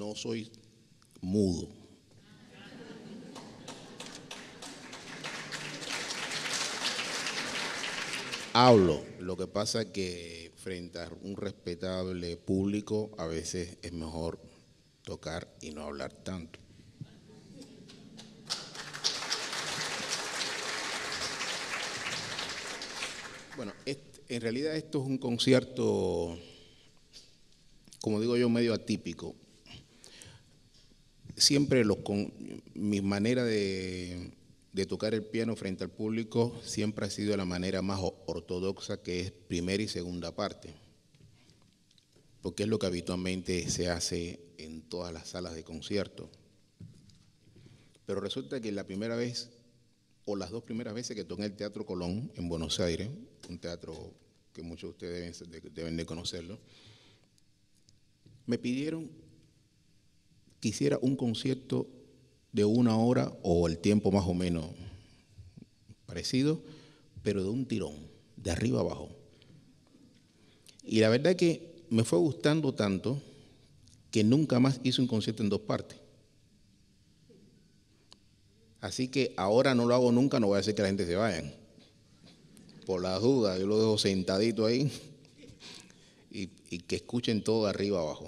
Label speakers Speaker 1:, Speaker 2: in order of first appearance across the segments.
Speaker 1: no soy mudo. Hablo, lo que pasa es que frente a un respetable público a veces es mejor tocar y no hablar tanto. Bueno, en realidad esto es un concierto, como digo yo, medio atípico siempre los, con mi manera de, tocar el piano frente al público siempre ha sido la manera más ortodoxa que es primera y segunda parte, porque es lo que habitualmente se hace en todas las salas de concierto. Pero resulta que la primera vez, o las dos primeras veces que toqué el Teatro Colón en Buenos Aires, un teatro que muchos de ustedes deben de conocerlo, me pidieron quisiera un concierto de una hora o el tiempo más o menos parecido, pero de un tirón, de arriba abajo. Y la verdad es que me fue gustando tanto que nunca más hice un concierto en dos partes. Así que ahora no lo hago nunca, no voy a hacer que la gente se vaya. Por la duda, yo lo dejo sentadito ahí y, y que escuchen todo de arriba abajo.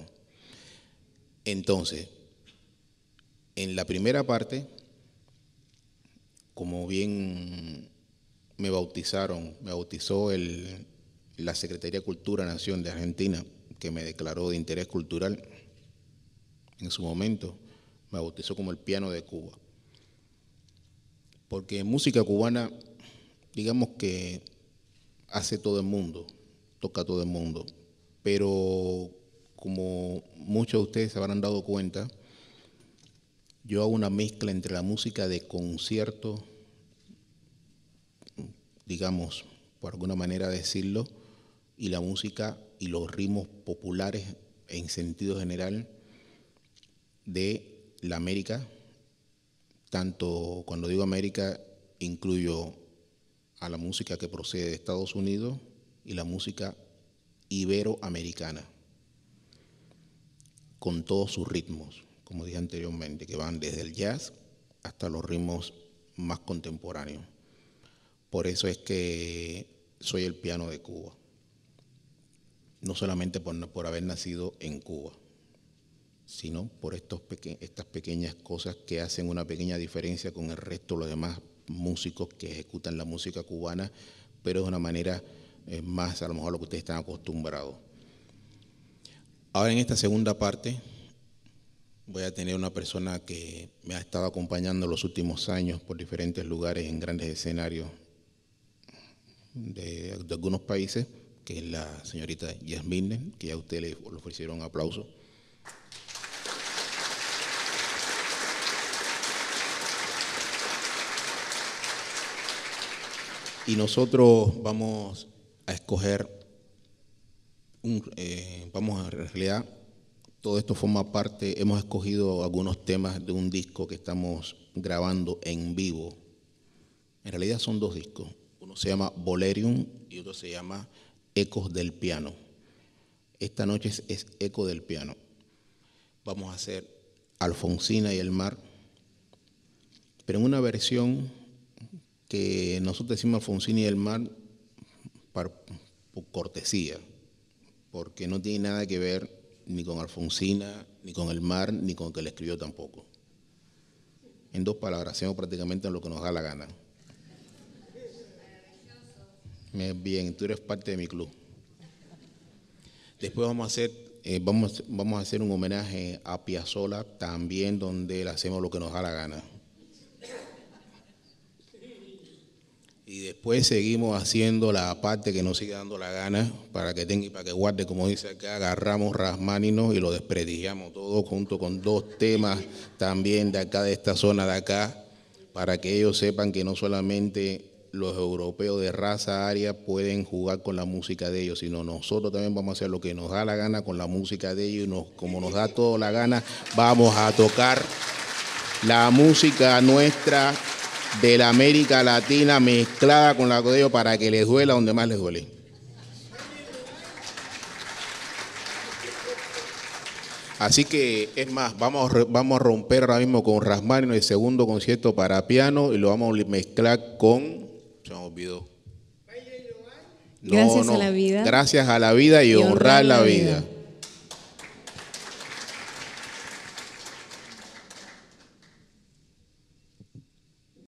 Speaker 1: Entonces, en la primera parte, como bien me bautizaron, me bautizó la Secretaría de Cultura Nación de Argentina, que me declaró de interés cultural en su momento, me bautizó como el piano de Cuba. Porque música cubana, digamos que hace todo el mundo, toca todo el mundo, pero como muchos de ustedes se habrán dado cuenta, yo hago una mezcla entre la música de concierto, digamos, por alguna manera decirlo, y la música y los ritmos populares en sentido general de la América. Tanto cuando digo América, incluyo a la música que procede de Estados Unidos y la música iberoamericana, con todos sus ritmos como dije anteriormente, que van desde el jazz hasta los ritmos más contemporáneos. Por eso es que soy el piano de Cuba, no solamente por, haber nacido en Cuba, sino por estos estas pequeñas cosas que hacen una pequeña diferencia con el resto de los demás músicos que ejecutan la música cubana, pero de una manera eh, más a lo mejor a lo que ustedes están acostumbrados. Ahora en esta segunda parte voy a tener una persona que me ha estado acompañando los últimos años por diferentes lugares en grandes escenarios de, algunos países, que es la señorita Yasmine, que a usted le ofrecieron aplauso. Y nosotros vamos a escoger, un, eh, vamos a, en todo esto forma parte, hemos escogido algunos temas de un disco que estamos grabando en vivo. En realidad son dos discos. Uno se llama Bolerium y otro se llama Ecos del Piano. Esta noche es, Eco del Piano. Vamos a hacer Alfonsina y el Mar, pero en una versión que nosotros decimos Alfonsina y el Mar por cortesía, porque no tiene nada que ver ni con Alfonsina, ni con el mar, ni con el que le escribió tampoco. En dos palabras, hacemos prácticamente lo que nos da la gana. Bien, tú eres parte de mi club. Después vamos a hacer, eh, vamos, vamos a hacer un homenaje a Piazzola también, donde le hacemos lo que nos da la gana. y después seguimos haciendo la parte que nos sigue dando la gana para que tenga y para que guarde, como dice acá, agarramos Rasmáninos y lo desprestigiamos todo junto con dos temas también de acá, de esta zona de acá, para que ellos sepan que no solamente los europeos de raza área pueden jugar con la música de ellos, sino nosotros también vamos a hacer lo que nos da la gana con la música de ellos y nos, como nos da todo la gana, vamos a tocar la música nuestra de la América Latina mezclada con la de para que les duela donde más les duele. Así que, es más, vamos, vamos a romper ahora mismo con en el segundo concierto para piano y lo vamos a mezclar con. Se me olvidó.
Speaker 2: gracias a la vida.
Speaker 1: Gracias a la vida y, honrar, la vida.